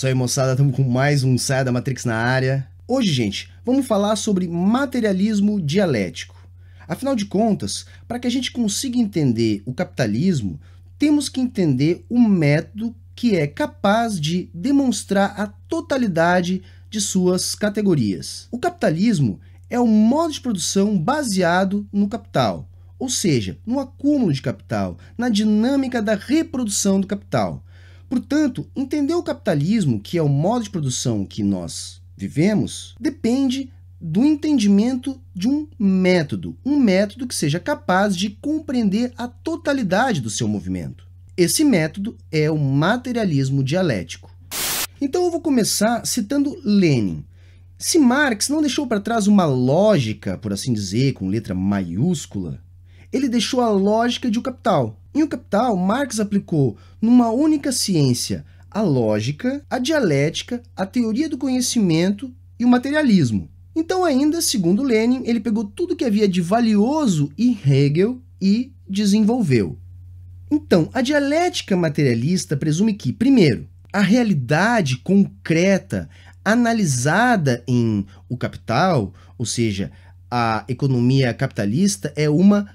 Isso aí, moçada, estamos com mais um Saia da Matrix na área. Hoje, gente, vamos falar sobre materialismo dialético. Afinal de contas, para que a gente consiga entender o capitalismo, temos que entender o método que é capaz de demonstrar a totalidade de suas categorias. O capitalismo é um modo de produção baseado no capital, ou seja, no acúmulo de capital, na dinâmica da reprodução do capital. Portanto, entender o capitalismo, que é o modo de produção que nós vivemos, depende do entendimento de um método, um método que seja capaz de compreender a totalidade do seu movimento. Esse método é o materialismo dialético. Então eu vou começar citando Lenin. Se Marx não deixou para trás uma lógica, por assim dizer, com letra maiúscula, ele deixou a lógica de O Capital. Em O Capital, Marx aplicou numa única ciência a lógica, a dialética, a teoria do conhecimento e o materialismo. Então, ainda segundo Lenin, ele pegou tudo que havia de valioso em Hegel e desenvolveu. Então, a dialética materialista presume que, primeiro, a realidade concreta analisada em o capital, ou seja, a economia capitalista é uma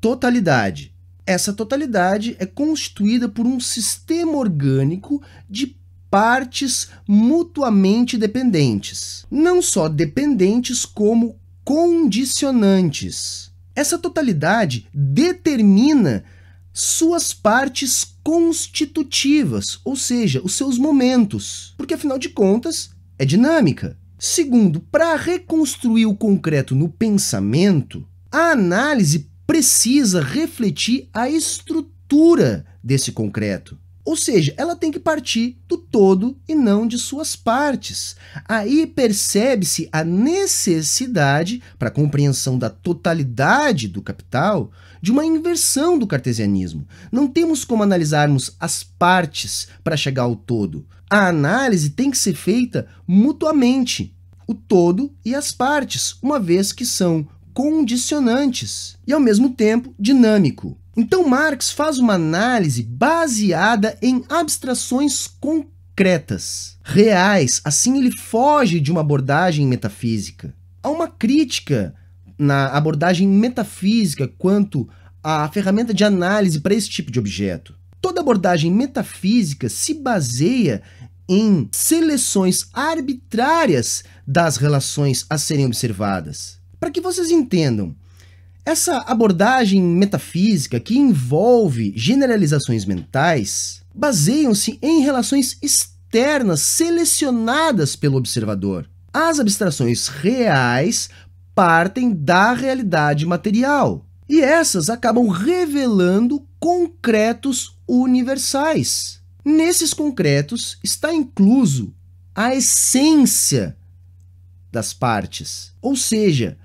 totalidade. Essa totalidade é constituída por um sistema orgânico de partes mutuamente dependentes, não só dependentes como condicionantes. Essa totalidade determina suas partes constitutivas, ou seja, os seus momentos, porque afinal de contas é dinâmica. Segundo, para reconstruir o concreto no pensamento, a análise precisa refletir a estrutura desse concreto. Ou seja, ela tem que partir do todo e não de suas partes. Aí percebe-se a necessidade, para a compreensão da totalidade do capital, de uma inversão do cartesianismo. Não temos como analisarmos as partes para chegar ao todo. A análise tem que ser feita mutuamente, o todo e as partes, uma vez que são condicionantes e, ao mesmo tempo, dinâmico. Então, Marx faz uma análise baseada em abstrações concretas, reais, assim ele foge de uma abordagem metafísica. Há uma crítica na abordagem metafísica quanto à ferramenta de análise para esse tipo de objeto. Toda abordagem metafísica se baseia em seleções arbitrárias das relações a serem observadas. Para que vocês entendam, essa abordagem metafísica que envolve generalizações mentais baseiam-se em relações externas selecionadas pelo observador. As abstrações reais partem da realidade material e essas acabam revelando concretos universais. Nesses concretos está incluso a essência das partes, ou seja,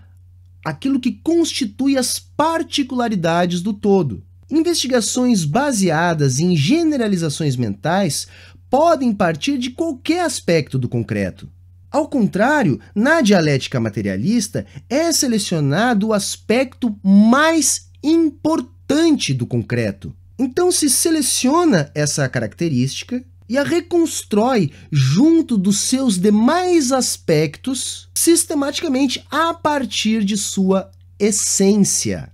aquilo que constitui as particularidades do todo. Investigações baseadas em generalizações mentais podem partir de qualquer aspecto do concreto. Ao contrário, na dialética materialista, é selecionado o aspecto mais importante do concreto. Então se seleciona essa característica e a reconstrói junto dos seus demais aspectos sistematicamente a partir de sua essência.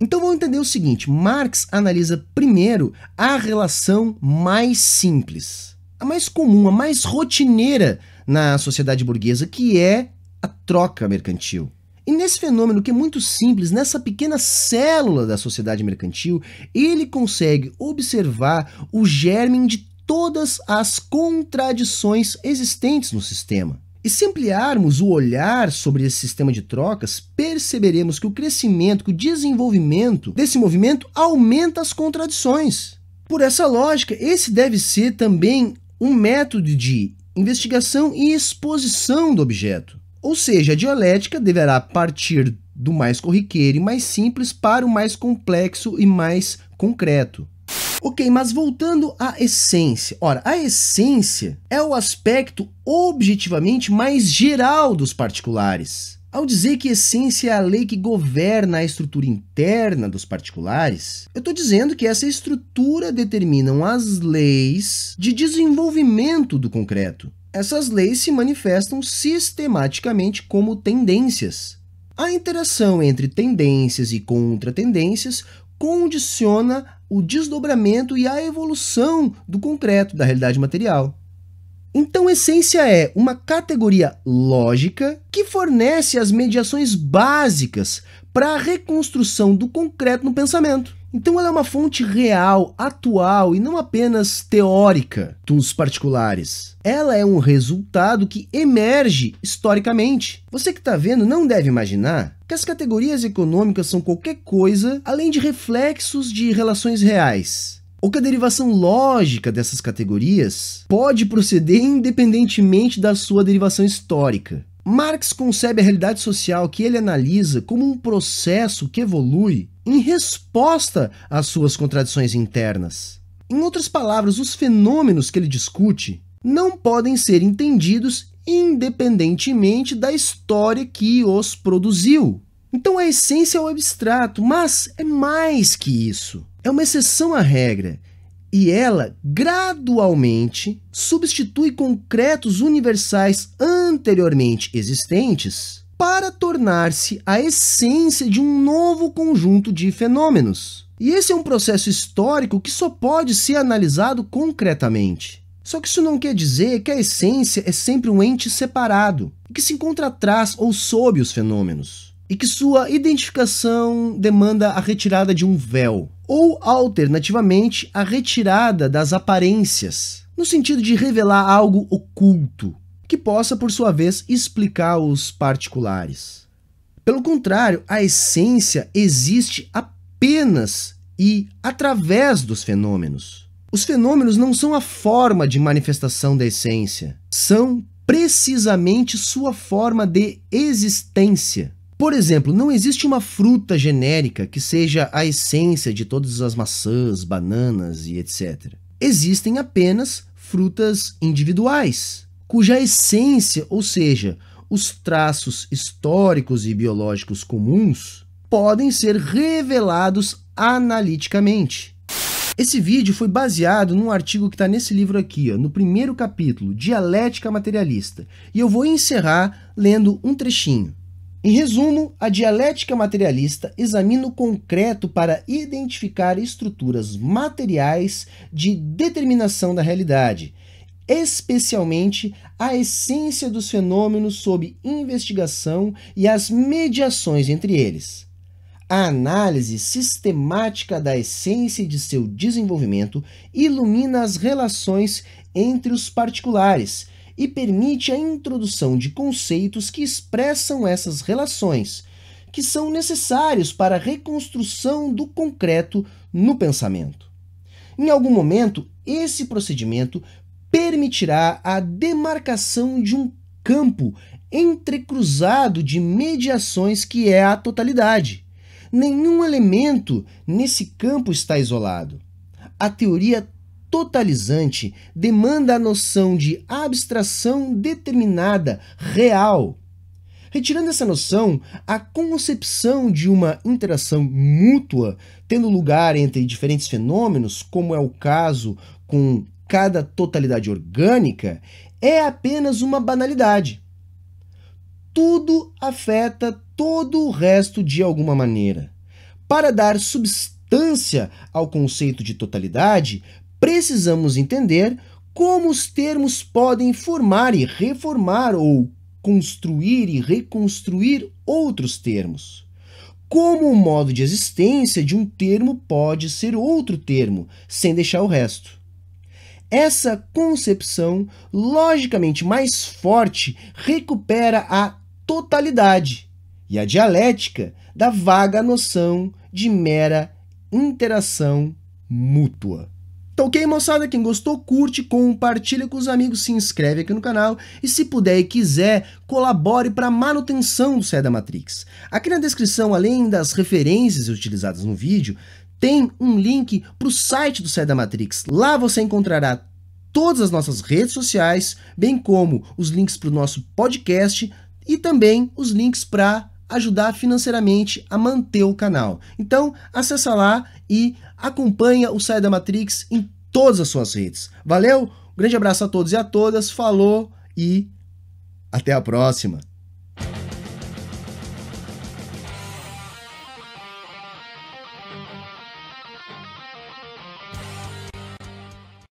Então vamos entender o seguinte: Marx analisa primeiro a relação mais simples, a mais comum, a mais rotineira na sociedade burguesa, que é a troca mercantil. E nesse fenômeno que é muito simples, nessa pequena célula da sociedade mercantil, ele consegue observar o germe de todas as contradições existentes no sistema. E se ampliarmos o olhar sobre esse sistema de trocas, perceberemos que o crescimento, que o desenvolvimento desse movimento aumenta as contradições. Por essa lógica, esse deve ser também um método de investigação e exposição do objeto. Ou seja, a dialética deverá partir do mais corriqueiro e mais simples para o mais complexo e mais concreto. Ok, mas voltando à essência. Ora, a essência é o aspecto objetivamente mais geral dos particulares. Ao dizer que essência é a lei que governa a estrutura interna dos particulares, eu estou dizendo que essa estrutura determinam as leis de desenvolvimento do concreto. Essas leis se manifestam sistematicamente como tendências. A interação entre tendências e contratendências condiciona o desdobramento e a evolução do concreto, da realidade material. Então, essência é uma categoria lógica que fornece as mediações básicas para a reconstrução do concreto no pensamento. Então ela é uma fonte real, atual e não apenas teórica dos particulares. Ela é um resultado que emerge historicamente. Você que está vendo não deve imaginar que as categorias econômicas são qualquer coisa além de reflexos de relações reais ou que a derivação lógica dessas categorias pode proceder independentemente da sua derivação histórica. Marx concebe a realidade social que ele analisa como um processo que evolui em resposta às suas contradições internas. Em outras palavras, os fenômenos que ele discute não podem ser entendidos independentemente da história que os produziu. Então a essência é o abstrato, mas é mais que isso. É uma exceção à regra e ela gradualmente substitui concretos universais anteriormente existentes para tornar-se a essência de um novo conjunto de fenômenos. E esse é um processo histórico que só pode ser analisado concretamente. Só que isso não quer dizer que a essência é sempre um ente separado, que se encontra atrás ou sob os fenômenos e que sua identificação demanda a retirada de um véu, ou alternativamente a retirada das aparências, no sentido de revelar algo oculto, que possa, por sua vez, explicar os particulares. Pelo contrário, a essência existe apenas e através dos fenômenos. Os fenômenos não são a forma de manifestação da essência, são precisamente sua forma de existência. Por exemplo, não existe uma fruta genérica que seja a essência de todas as maçãs, bananas e etc. Existem apenas frutas individuais, cuja essência, ou seja, os traços históricos e biológicos comuns, podem ser revelados analiticamente. Esse vídeo foi baseado num artigo que está nesse livro aqui, ó, no primeiro capítulo, Dialética Materialista, e eu vou encerrar lendo um trechinho. Em resumo, a dialética materialista examina o concreto para identificar estruturas materiais de determinação da realidade especialmente a essência dos fenômenos sob investigação e as mediações entre eles. A análise sistemática da essência e de seu desenvolvimento ilumina as relações entre os particulares e permite a introdução de conceitos que expressam essas relações, que são necessários para a reconstrução do concreto no pensamento. Em algum momento, esse procedimento permitirá a demarcação de um campo entrecruzado de mediações que é a totalidade. Nenhum elemento nesse campo está isolado. A teoria totalizante demanda a noção de abstração determinada, real. Retirando essa noção, a concepção de uma interação mútua tendo lugar entre diferentes fenômenos, como é o caso com cada totalidade orgânica é apenas uma banalidade. Tudo afeta todo o resto de alguma maneira. Para dar substância ao conceito de totalidade, precisamos entender como os termos podem formar e reformar ou construir e reconstruir outros termos. Como o modo de existência de um termo pode ser outro termo, sem deixar o resto. Essa concepção, logicamente mais forte, recupera a totalidade e a dialética da vaga noção de mera interação mútua. Então, ok, moçada? Quem gostou, curte, compartilha com os amigos, se inscreve aqui no canal e, se puder e quiser, colabore para a manutenção do Céu da Matrix. Aqui na descrição, além das referências utilizadas no vídeo, tem um link para o site do Sai da Matrix. Lá você encontrará todas as nossas redes sociais, bem como os links para o nosso podcast e também os links para ajudar financeiramente a manter o canal. Então, acessa lá e acompanha o Sai da Matrix em todas as suas redes. Valeu? Grande abraço a todos e a todas. Falou e até a próxima.